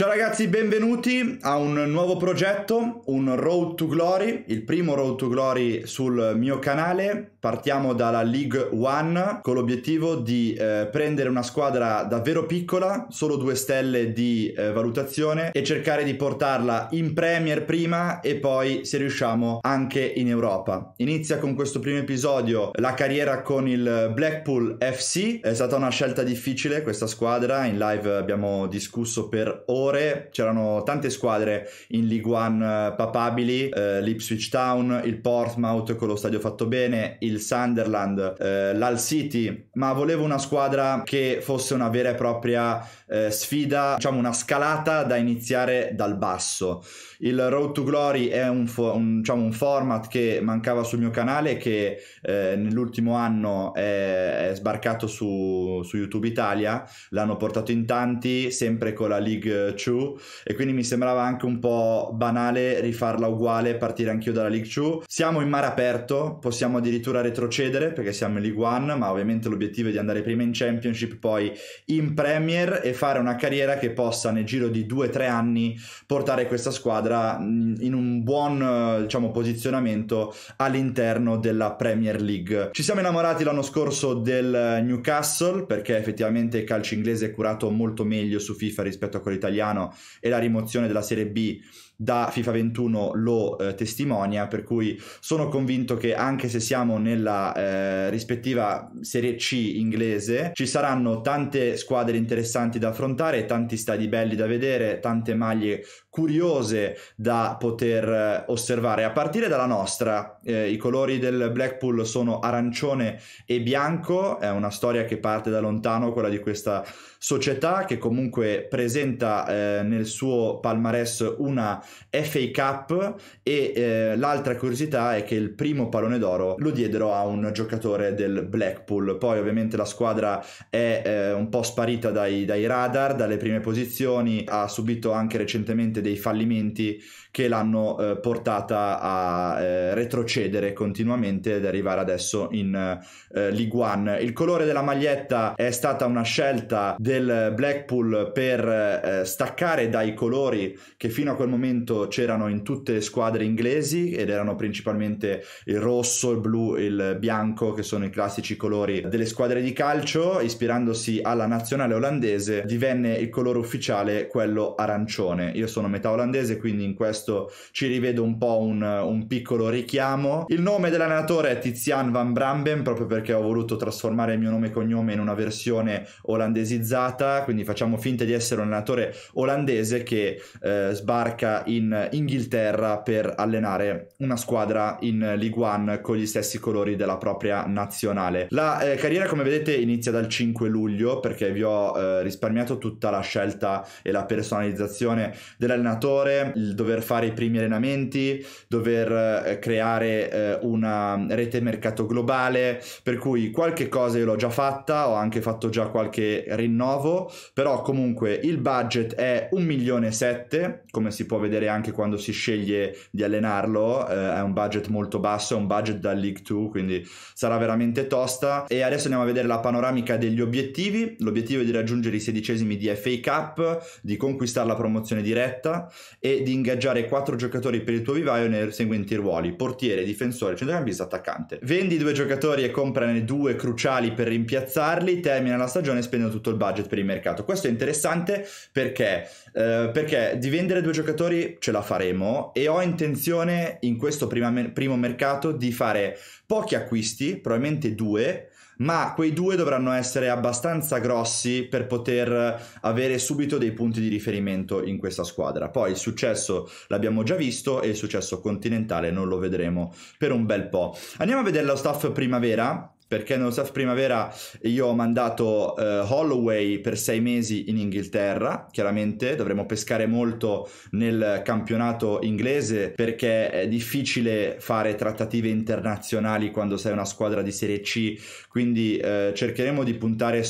Ciao ragazzi, benvenuti a un nuovo progetto, un Road to Glory, il primo Road to Glory sul mio canale partiamo dalla League One con l'obiettivo di eh, prendere una squadra davvero piccola, solo due stelle di eh, valutazione e cercare di portarla in Premier prima e poi se riusciamo anche in Europa. Inizia con questo primo episodio la carriera con il Blackpool FC, è stata una scelta difficile questa squadra, in live abbiamo discusso per ore, c'erano tante squadre in League One eh, papabili, eh, l'Ipswich Town, il Portsmouth con lo stadio fatto bene, il il Sunderland, eh, l'Al City, ma volevo una squadra che fosse una vera e propria eh, sfida, diciamo una scalata da iniziare dal basso. Il Road to Glory è un, fo- un, diciamo, un format che mancava sul mio canale che eh, nell'ultimo anno è, è sbarcato su, su, YouTube Italia, l'hanno portato in tanti, sempre con la League 2 e quindi mi sembrava anche un po' banale rifarla uguale, partire anch'io dalla League 2. Siamo in mare aperto, possiamo addirittura ancora retrocedere perché siamo in League One, ma ovviamente l'obiettivo è di andare prima in Championship, poi in Premier e fare una carriera che possa nel giro di 2-3 anni portare questa squadra in un buon eh, diciamo, posizionamento all'interno della Premier League. Ci siamo innamorati l'anno scorso del Newcastle perché effettivamente il calcio inglese è curato molto meglio su FIFA rispetto a quello italiano e la rimozione della Serie B da FIFA 21 lo eh, testimonia, per cui sono convinto che anche se siamo nella eh, rispettiva Serie C inglese, ci saranno tante squadre interessanti da affrontare, tanti stadi belli da vedere, tante maglie curiose da poter eh, osservare, a partire dalla nostra. Eh, I colori del Blackpool sono arancione e bianco, è una storia che parte da lontano, quella di questa società che comunque presenta eh, nel suo palmarès una FA Cup e eh, l'altra curiosità è che il primo pallone d'oro lo diedero a un giocatore del Blackpool, poi ovviamente la squadra è eh, un po' sparita dai, dai radar, dalle prime posizioni, ha subito anche recentemente dei fallimenti che l'hanno eh, portata a eh, retrocedere continuamente ed arrivare adesso in eh, League One. Il colore della maglietta è stata una scelta del Blackpool per eh, staccare dai colori che fino a quel momento momento c'erano in tutte le squadre inglesi ed erano principalmente il rosso, il blu, il bianco, che sono i classici colori delle squadre di calcio. Ispirandosi alla nazionale olandese, divenne il colore ufficiale quello arancione. Io sono metà olandese, quindi in questo ci rivedo un po' un, un piccolo richiamo. Il nome dell'allenatore è Tizian Van Bramben, proprio perché ho voluto trasformare il mio nome e cognome in una versione olandesizzata, quindi facciamo finta di essere un allenatore olandese che eh, sbarca in Inghilterra per allenare una squadra in League One con gli stessi colori della propria nazionale. La eh, carriera, come vedete, inizia dal 5 luglio perché vi ho eh, risparmiato tutta la scelta e la personalizzazione dell'allenatore, il dover fare i primi allenamenti, dover eh, creare eh, una rete mercato globale, per cui qualche cosa io l'ho già fatta, ho anche fatto già qualche rinnovo, però comunque il budget è 1 milione 7, come si può vedere vedere anche quando si sceglie di allenarlo, eh, è un budget molto basso, è un budget da League 2, quindi sarà veramente tosta. E adesso andiamo a vedere la panoramica degli obiettivi. L'obiettivo è di raggiungere i sedicesimi di FA Cup, di conquistare la promozione diretta e di ingaggiare quattro giocatori per il tuo vivaio nei seguenti ruoli: portiere, difensore, centrocampista, attaccante. Vendi due giocatori e comprane due cruciali per rimpiazzarli, termina la stagione spendendo tutto il budget per il mercato. Questo è interessante perché, eh, perché di vendere due giocatori ce la faremo e ho intenzione in questo prima, primo mercato di fare pochi acquisti, probabilmente due, ma quei due dovranno essere abbastanza grossi per poter avere subito dei punti di riferimento in questa squadra. Poi il successo l'abbiamo già visto e il successo continentale non lo vedremo per un bel po'. Andiamo a vedere lo staff primavera perché nello staff primavera io ho mandato eh, Holloway per sei mesi in Inghilterra, chiaramente dovremo pescare molto nel campionato inglese perché è difficile fare trattative internazionali quando sei una squadra di Serie C, quindi eh, cercheremo di puntare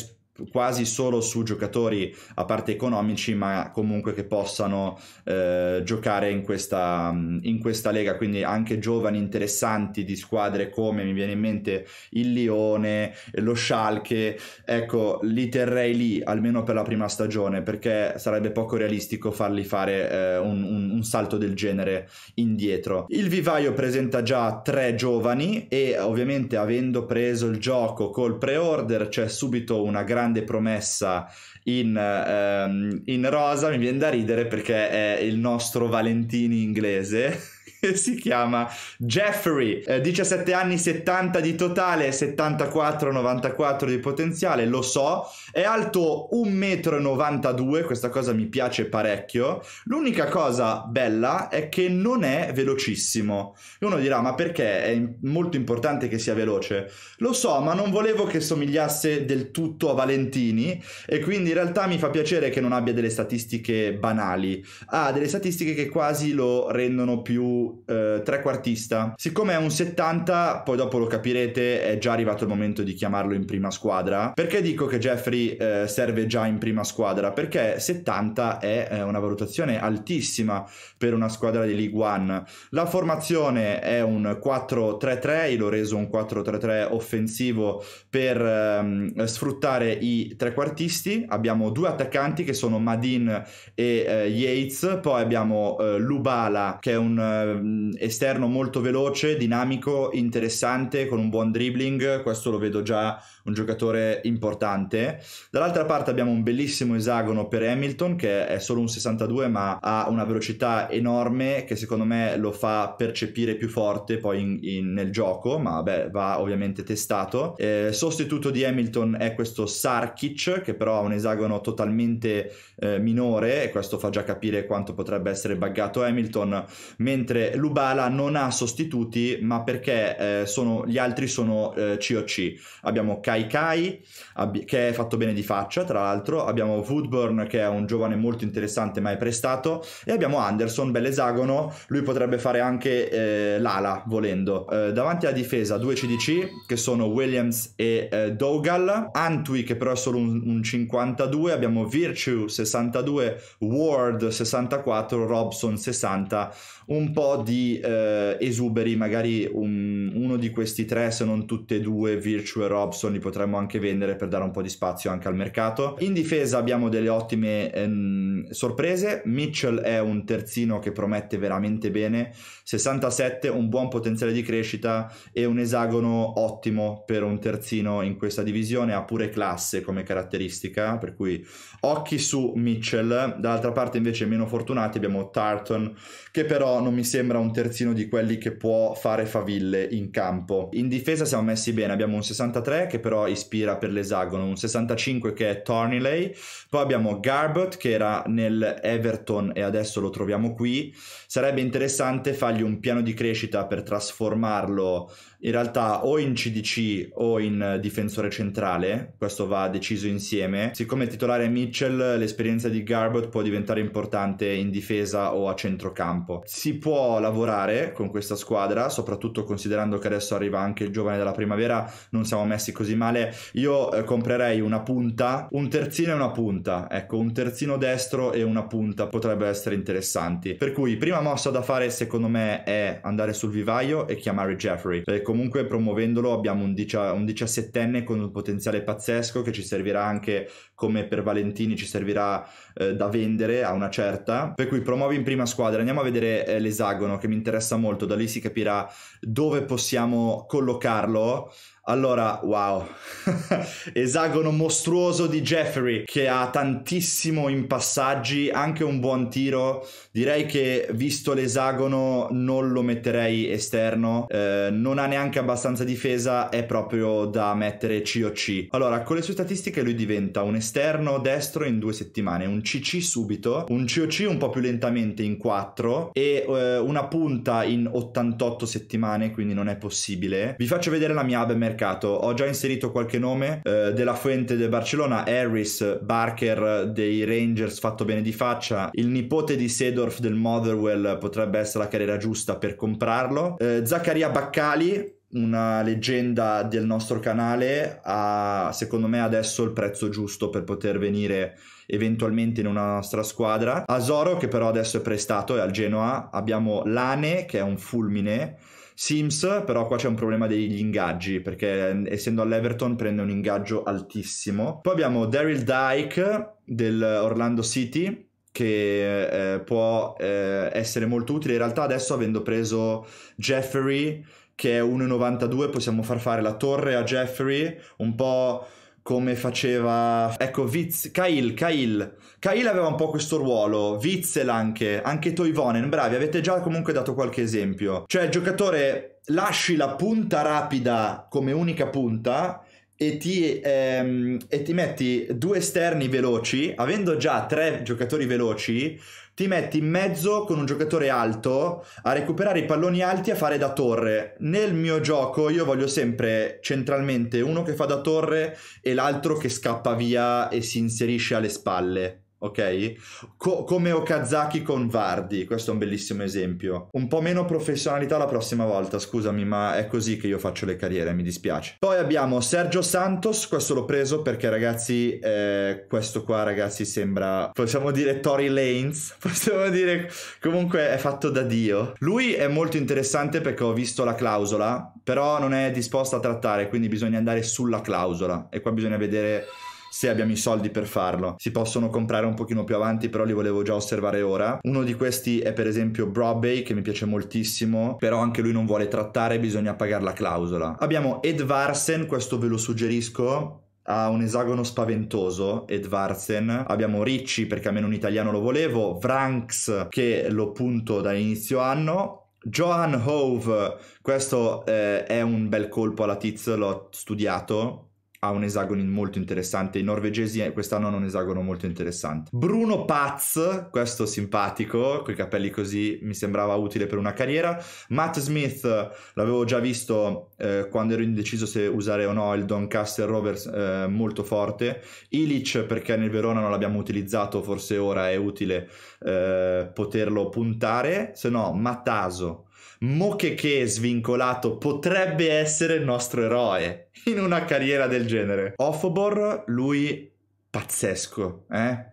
quasi solo su giocatori a parte economici, ma comunque che possano eh, giocare in questa, in questa, lega. Quindi anche giovani interessanti di squadre come mi viene in mente il Lione, lo Schalke. Ecco, li terrei lì almeno per la prima stagione perché sarebbe poco realistico farli fare eh, un, un, un salto del genere indietro. Il Vivaio presenta già tre giovani e ovviamente avendo preso il gioco col pre-order c'è subito una grande grande promessa in, ehm, in rosa, mi viene da ridere perché è il nostro Valentini inglese. si chiama Jeffrey, eh, 17 anni 70 di totale, 74-94 di potenziale, lo so, è alto 1,92 m, questa cosa mi piace parecchio, l'unica cosa bella è che non è velocissimo. uno dirà ma perché è molto importante che sia veloce? Lo so, ma non volevo che somigliasse del tutto a Valentini e quindi in realtà mi fa piacere che non abbia delle statistiche banali, ha delle statistiche che quasi lo rendono più eh, trequartista. Siccome è un 70, poi dopo lo capirete, è già arrivato il momento di chiamarlo in prima squadra. Perché dico che Jeffrey eh, serve già in prima squadra? Perché 70 è eh, una valutazione altissima per una squadra di League One. La formazione è un 4-3-3, io l'ho reso un 4-3-3 offensivo per ehm, sfruttare i trequartisti. Abbiamo due attaccanti che sono Madin e eh, Yates, poi abbiamo eh, Lubala che è un eh, ehm, esterno molto veloce, dinamico, interessante, con un buon dribbling, questo lo vedo già un giocatore importante. Dall'altra parte abbiamo un bellissimo esagono per Hamilton che è solo un 62 ma ha una velocità enorme che secondo me lo fa percepire più forte poi in, in, nel gioco, ma beh, va ovviamente testato. Eh, sostituto di Hamilton è questo Sarkic che però ha un esagono totalmente eh, minore e questo fa già capire quanto potrebbe essere buggato Hamilton, mentre Lubala non ha sostituti ma perché eh, sono, gli altri sono COC. Eh, abbiamo Kai Kai, ab- che è fatto bene di faccia, tra l'altro. Abbiamo Woodburn, che è un giovane molto interessante, ma è prestato. E abbiamo Anderson, bell'esagono. Lui potrebbe fare anche eh, l'ala, volendo. Eh, davanti alla difesa, due CDC, che sono Williams e eh, Dogal. Antwi, che però è solo un, un 52. Abbiamo Virtue, 62. Ward, 64. Robson, 60. Un po' di eh, esuberi, magari un, uno di questi tre, se non tutti e due, Virtue e Robson, li potremmo anche vendere per dare un po' di spazio anche al mercato. In difesa abbiamo delle ottime ehm, sorprese, Mitchell è un terzino che promette veramente bene, 67, un buon potenziale di crescita e un esagono ottimo per un terzino in questa divisione, ha pure classe come caratteristica, per cui occhi su Mitchell, dall'altra parte invece meno fortunati abbiamo Tarton che però non mi sembra un terzino di quelli che può fare faville in campo. In difesa siamo messi bene, abbiamo un 63 che per però ispira per l'esagono, un 65 che è Torniley, poi abbiamo Garbutt che era nel Everton e adesso lo troviamo qui, sarebbe interessante fargli un piano di crescita per trasformarlo in realtà o in CDC o in eh, difensore centrale, questo va deciso insieme. Siccome il titolare è Mitchell, l'esperienza di Garbutt può diventare importante in difesa o a centrocampo. Si può lavorare con questa squadra, soprattutto considerando che adesso arriva anche il giovane della primavera, non siamo messi così male. Io eh, comprerei una punta, un terzino e una punta, ecco, un terzino destro e una punta potrebbero essere interessanti. Per cui prima mossa da fare secondo me è andare sul vivaio e chiamare Jeffrey. Perché comunque promuovendolo abbiamo un, dicia- 17enne con un potenziale pazzesco che ci servirà anche come per Valentini, ci servirà eh, da vendere a una certa. Per cui promuovi in prima squadra, andiamo a vedere eh, l'esagono che mi interessa molto, da lì si capirà dove possiamo collocarlo allora, wow, esagono mostruoso di Jeffrey che ha tantissimo in passaggi, anche un buon tiro. Direi che visto l'esagono non lo metterei esterno, eh, non ha neanche abbastanza difesa, è proprio da mettere C o C. Allora, con le sue statistiche lui diventa un esterno destro in due settimane, un CC subito, un COC un po' più lentamente in 4 e eh, una punta in 88 settimane, quindi non è possibile. Vi faccio vedere la mia Abemerk mercato. Ho già inserito qualche nome eh, della Fuente del Barcellona, Harris, Barker dei Rangers fatto bene di faccia, il nipote di Sedorf del Motherwell potrebbe essere la carriera giusta per comprarlo. Eh, Zaccaria Baccali una leggenda del nostro canale ha secondo me adesso il prezzo giusto per poter venire eventualmente in una nostra squadra. Asoro che però adesso è prestato è al Genoa, abbiamo Lane che è un fulmine Sims, però qua c'è un problema degli ingaggi, perché mm, essendo all'Everton prende un ingaggio altissimo. Poi abbiamo Daryl Dyke dell'Orlando City, che eh, può eh, essere molto utile. In realtà adesso avendo preso Jeffrey, che è 1,92, possiamo far fare la torre a Jeffrey, un po' come faceva... Ecco, Viz... Kail, Kail. Kail aveva un po' questo ruolo, Witzel anche, anche Toivonen, bravi, avete già comunque dato qualche esempio. Cioè, il giocatore lasci la punta rapida come unica punta e ti, ehm, e ti metti due esterni veloci, avendo già tre giocatori veloci, ti metti in mezzo con un giocatore alto a recuperare i palloni alti a fare da torre. Nel mio gioco io voglio sempre centralmente uno che fa da torre e l'altro che scappa via e si inserisce alle spalle ok? Co- come Okazaki con Vardi, questo è un bellissimo esempio. Un po' meno professionalità la prossima volta, scusami, ma è così che io faccio le carriere, mi dispiace. Poi abbiamo Sergio Santos, questo l'ho preso perché ragazzi, eh, questo qua ragazzi sembra, possiamo dire Tory Lanes, possiamo dire comunque è fatto da Dio. Lui è molto interessante perché ho visto la clausola, però non è disposto a trattare, quindi bisogna andare sulla clausola e qua bisogna vedere se abbiamo i soldi per farlo. Si possono comprare un pochino più avanti, però li volevo già osservare ora. Uno di questi è per esempio Broadway, che mi piace moltissimo, però anche lui non vuole trattare, bisogna pagare la clausola. Abbiamo Ed Varsen, questo ve lo suggerisco, ha un esagono spaventoso, Edvarsen. Abbiamo Ricci perché almeno un italiano lo volevo, Franks che lo punto dall'inizio anno. Johan Hove, questo eh, è un bel colpo alla Tiz, l'ho studiato, ha un esagono molto interessante. I norvegesi eh, quest'anno hanno un esagono molto interessante. Bruno Paz, questo simpatico, con i capelli così, mi sembrava utile per una carriera. Matt Smith, l'avevo già visto eh, quando ero indeciso se usare o no il Doncaster Rovers, eh, molto forte. Ilic, perché nel Verona non l'abbiamo utilizzato, forse ora è utile eh, poterlo puntare. Se no, Mataso Mokeke svincolato potrebbe essere il nostro eroe in una carriera del genere. Offobor, lui pazzesco, eh?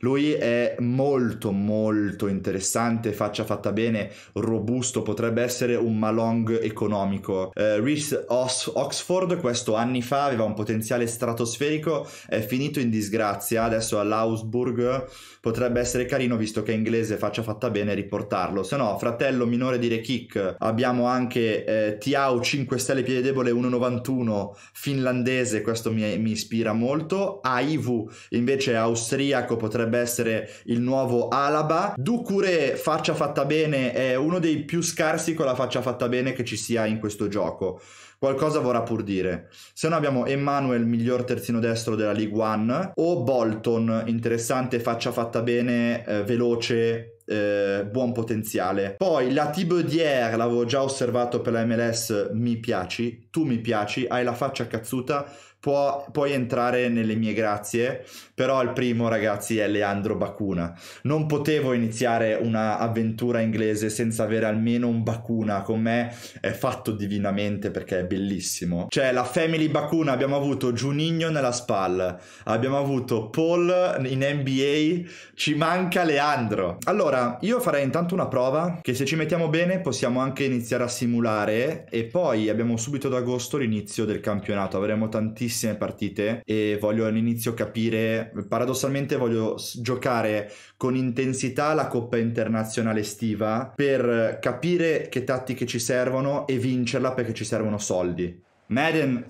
Lui è molto molto interessante, faccia fatta bene, robusto, potrebbe essere un Malong economico. Eh, Rhys Os- Oxford questo anni fa aveva un potenziale stratosferico, è finito in disgrazia, adesso all'Ausburg potrebbe essere carino visto che è inglese, faccia fatta bene riportarlo. Se no, fratello minore di Rekik, abbiamo anche eh, Tiao 5 stelle piede debole 1,91 finlandese, questo mi, mi ispira molto. Aivu invece austriaco Lukaku ecco, potrebbe essere il nuovo Alaba. Ducure faccia fatta bene è uno dei più scarsi con la faccia fatta bene che ci sia in questo gioco. Qualcosa vorrà pur dire. Se no abbiamo Emmanuel, miglior terzino destro della League One, o Bolton, interessante, faccia fatta bene, eh, veloce, eh, buon potenziale. Poi la Thibaudier, l'avevo già osservato per la MLS, mi piaci, tu mi piaci, hai la faccia cazzuta, può, puoi entrare nelle mie grazie però il primo ragazzi è Leandro Bakuna. Non potevo iniziare un'avventura inglese senza avere almeno un Bakuna con me, è fatto divinamente perché è bellissimo. Cioè la family Bakuna abbiamo avuto Juninho nella SPAL, abbiamo avuto Paul in NBA, ci manca Leandro. Allora, io farei intanto una prova che se ci mettiamo bene possiamo anche iniziare a simulare e poi abbiamo subito ad agosto l'inizio del campionato, avremo tantissime partite e voglio all'inizio capire paradossalmente voglio giocare con intensità la Coppa Internazionale estiva per capire che tattiche ci servono e vincerla perché ci servono soldi. Madden,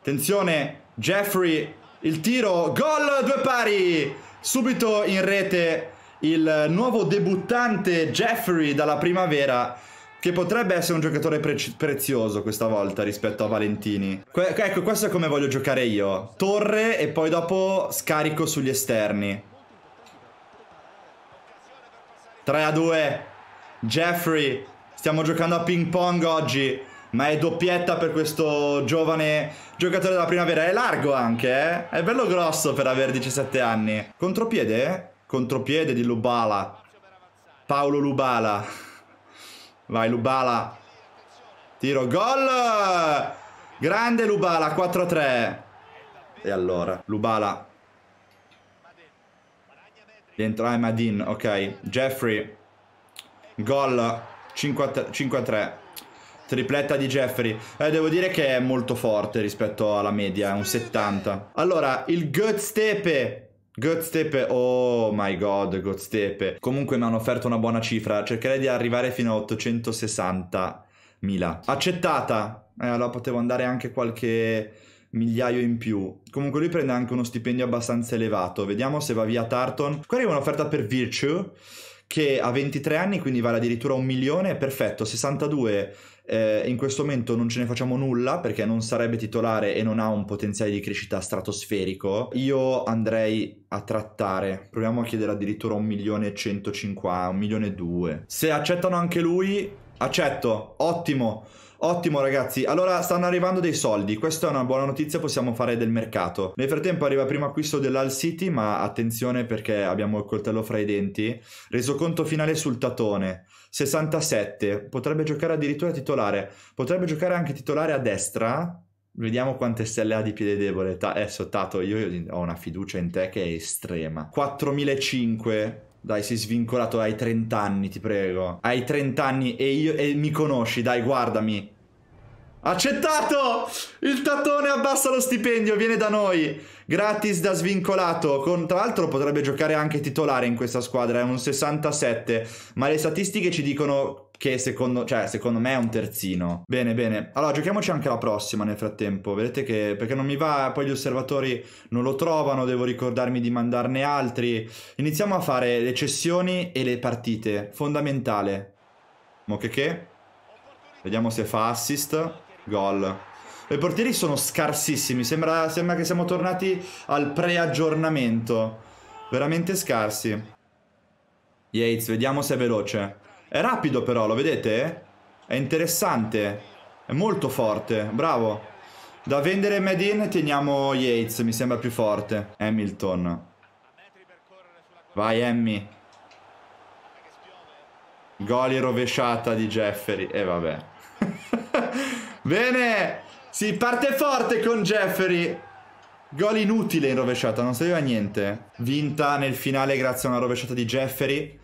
attenzione, Jeffrey, il tiro, gol, due pari! Subito in rete il nuovo debuttante Jeffrey dalla primavera che potrebbe essere un giocatore pre prezioso questa volta rispetto a Valentini. Que ecco, questo è come voglio giocare io. Torre e poi dopo scarico sugli esterni. 3 a 2. Jeffrey. Stiamo giocando a ping pong oggi. Ma è doppietta per questo giovane giocatore della primavera. È largo anche, eh? È bello grosso per aver 17 anni. Contropiede? Contropiede di Lubala. Paolo Lubala. Vai Lubala. Tiro, gol! Grande Lubala, 4-3. E allora, Lubala. Dentro ah, Madin, ok. Jeffrey. Gol 5-3. Tripletta di Jeffrey. Eh, devo dire che è molto forte rispetto alla media, è un 70. Allora, il Goetz Tepe Godstepe, oh my god, Godstepe. Comunque mi hanno offerto una buona cifra, cercherei di arrivare fino a 860.000. Accettata! Eh, allora potevo andare anche qualche migliaio in più. Comunque lui prende anche uno stipendio abbastanza elevato. Vediamo se va via Tarton. Qui arriva un'offerta per Virtue che ha 23 anni quindi vale addirittura un milione, perfetto, 62 eh, in questo momento non ce ne facciamo nulla perché non sarebbe titolare e non ha un potenziale di crescita stratosferico, io andrei a trattare, proviamo a chiedere addirittura un milione e 150, un milione e due. Se accettano anche lui, accetto, ottimo. Ottimo ragazzi, allora stanno arrivando dei soldi, questa è una buona notizia, possiamo fare del mercato. Nel frattempo arriva primo acquisto dell'Al City, ma attenzione perché abbiamo il coltello fra i denti. Resoconto finale sul tatone, 67, potrebbe giocare addirittura titolare, potrebbe giocare anche titolare a destra. Vediamo quante stelle ha di piede debole. Ta adesso eh, Tato, io, io ho una fiducia in te che è estrema. 4005, dai, sei svincolato, hai 30 anni, ti prego. Hai 30 anni e, io, e mi conosci, dai, guardami. Accettato! Il tattone abbassa lo stipendio, viene da noi. Gratis da svincolato. Con, tra l'altro potrebbe giocare anche titolare in questa squadra, è un 67. Ma le statistiche ci dicono che secondo, cioè, secondo me è un terzino. Bene, bene. Allora, giochiamoci anche la prossima nel frattempo. Vedete che... Perché non mi va, poi gli osservatori non lo trovano, devo ricordarmi di mandarne altri. Iniziamo a fare le cessioni e le partite. Fondamentale. Mo che che? Vediamo se fa assist. Gol. I portieri sono scarsissimi, sembra, sembra che siamo tornati al pre-aggiornamento. Veramente scarsi. Yates, vediamo se è veloce. È rapido però, lo vedete? È interessante. È molto forte, bravo. Da vendere Made in teniamo Yates, mi sembra più forte. Hamilton. Vai Emmy. Gol rovesciata di Jeffery. E eh, vabbè. Bene, si parte forte con Jeffery. Gol inutile in rovesciata, non serviva niente. Vinta nel finale grazie a una rovesciata di Jeffery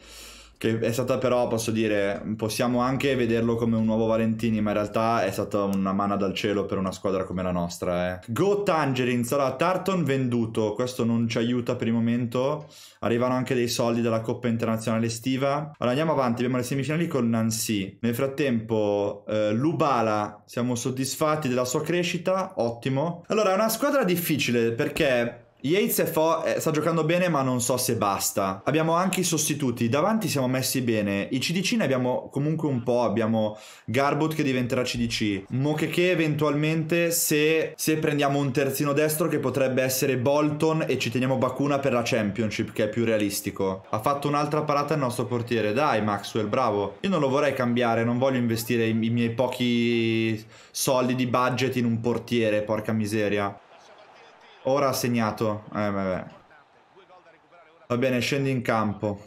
che è stata però, posso dire, possiamo anche vederlo come un nuovo Valentini, ma in realtà è stata una mana dal cielo per una squadra come la nostra. Eh. Go Tangerines, allora Tarton venduto, questo non ci aiuta per il momento, arrivano anche dei soldi dalla Coppa Internazionale Estiva. Allora andiamo avanti, abbiamo le semifinali con Nancy. Nel frattempo eh, Lubala, siamo soddisfatti della sua crescita, ottimo. Allora è una squadra difficile perché Yates fo- eh, sta giocando bene ma non so se basta. Abbiamo anche i sostituti, davanti siamo messi bene, i CDC ne abbiamo comunque un po', abbiamo Garbut che diventerà CDC, Mokeke eventualmente se, se prendiamo un terzino destro che potrebbe essere Bolton e ci teniamo Bakuna per la Championship che è più realistico. Ha fatto un'altra parata il nostro portiere, dai Maxwell, bravo. Io non lo vorrei cambiare, non voglio investire i, i miei pochi soldi di budget in un portiere, porca miseria. Ora ha segnato. Eh, vabbè. Va bene, scendi in campo.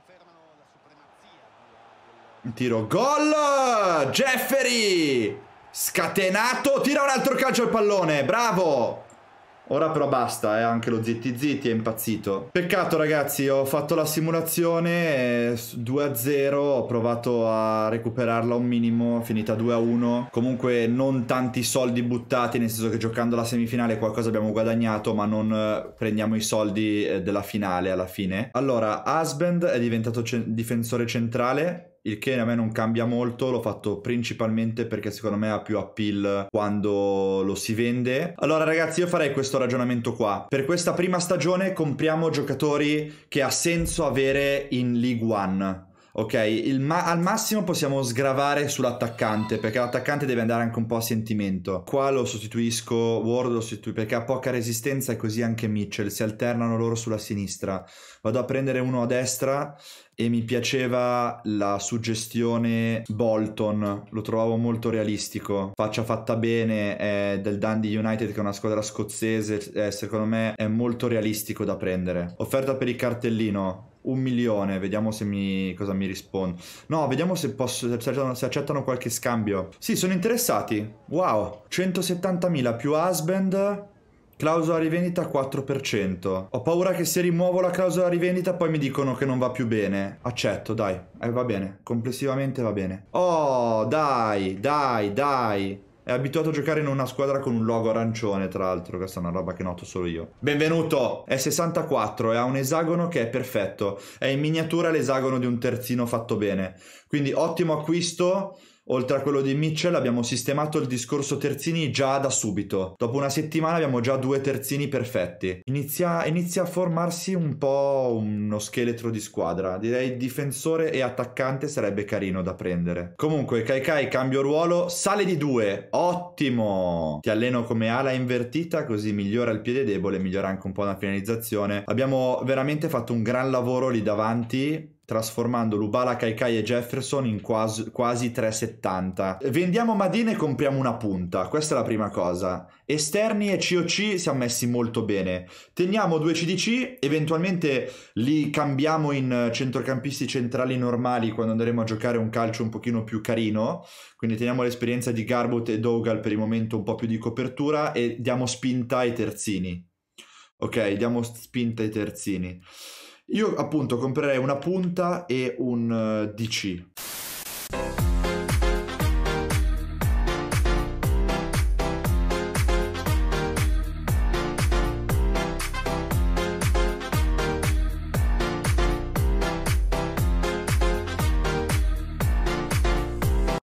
Tiro. Gol! Jeffery! Scatenato. Tira un altro calcio al pallone. Bravo! Ora però basta, eh, anche lo zitti zitti è impazzito. Peccato ragazzi, ho fatto la simulazione 2-0, ho provato a recuperarla un minimo, finita 2-1. Comunque non tanti soldi buttati, nel senso che giocando la semifinale qualcosa abbiamo guadagnato, ma non eh, prendiamo i soldi eh, della finale alla fine. Allora, Asband è diventato difensore centrale, il che a me non cambia molto, l'ho fatto principalmente perché secondo me ha più appeal quando lo si vende. Allora ragazzi io farei questo ragionamento qua, per questa prima stagione compriamo giocatori che ha senso avere in League One. Ok, ma- al massimo possiamo sgravare sull'attaccante perché l'attaccante deve andare anche un po' a sentimento. Qua lo sostituisco, Ward lo sostituisco perché ha poca resistenza e così anche Mitchell. Si alternano loro sulla sinistra. Vado a prendere uno a destra e mi piaceva la suggestione Bolton, lo trovavo molto realistico. Faccia fatta bene è del Dundee United che è una squadra scozzese, eh, secondo me è molto realistico da prendere. Offerta per il cartellino, un milione, vediamo se mi, cosa mi risponde. No, vediamo se, posso, se, accettano, se accettano qualche scambio. Sì, sono interessati. Wow, 170.000 più husband Clausola rivendita 4%. Ho paura che se rimuovo la clausola rivendita poi mi dicono che non va più bene. Accetto, dai. Eh, va bene. Complessivamente va bene. Oh, dai, dai, dai. È abituato a giocare in una squadra con un logo arancione, tra l'altro, questa è una roba che noto solo io. Benvenuto! È 64 e ha un esagono che è perfetto. È in miniatura l'esagono di un terzino fatto bene. Quindi ottimo acquisto, Oltre a quello di Mitchell abbiamo sistemato il discorso terzini già da subito. Dopo una settimana abbiamo già due terzini perfetti. Inizia, inizia a formarsi un po' uno scheletro di squadra. Direi difensore e attaccante sarebbe carino da prendere. Comunque Kai Kai cambio ruolo, sale di due. Ottimo! Ti alleno come ala invertita così migliora il piede debole, migliora anche un po' la finalizzazione. Abbiamo veramente fatto un gran lavoro lì davanti trasformando Lubala, Kaikai e Jefferson in quasi, quasi 3,70. Vendiamo Madine e compriamo una punta, questa è la prima cosa. Esterni e COC siamo messi molto bene. Teniamo due CDC, eventualmente li cambiamo in centrocampisti centrali normali quando andremo a giocare un calcio un pochino più carino, quindi teniamo l'esperienza di Garbot e Dogal per il momento un po' più di copertura e diamo spinta ai terzini. Ok, diamo spinta ai terzini. Io appunto comprerei una punta e un uh, eh, DC.